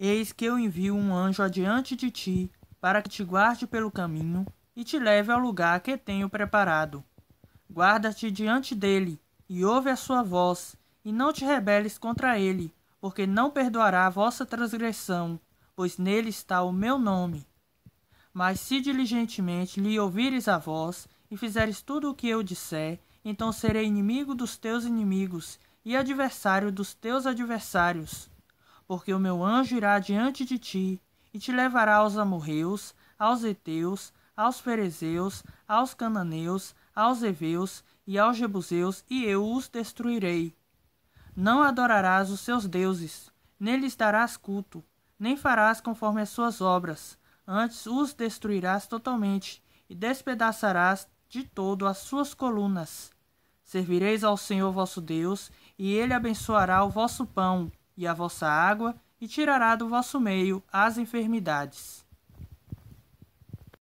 Eis que eu envio um anjo adiante de ti, para que te guarde pelo caminho e te leve ao lugar que tenho preparado. Guarda-te diante dele, e ouve a sua voz, e não te rebeles contra ele, porque não perdoará a vossa transgressão, pois nele está o meu nome. Mas se diligentemente lhe ouvires a voz, e fizeres tudo o que eu disser, então serei inimigo dos teus inimigos, e adversário dos teus adversários porque o meu anjo irá diante de ti e te levará aos amorreus, aos heteus, aos ferezeus, aos cananeus, aos heveus e aos jebuseus, e eu os destruirei. Não adorarás os seus deuses, nem lhes darás culto, nem farás conforme as suas obras, antes os destruirás totalmente e despedaçarás de todo as suas colunas. Servireis ao Senhor vosso Deus, e ele abençoará o vosso pão e a vossa água, e tirará do vosso meio as enfermidades.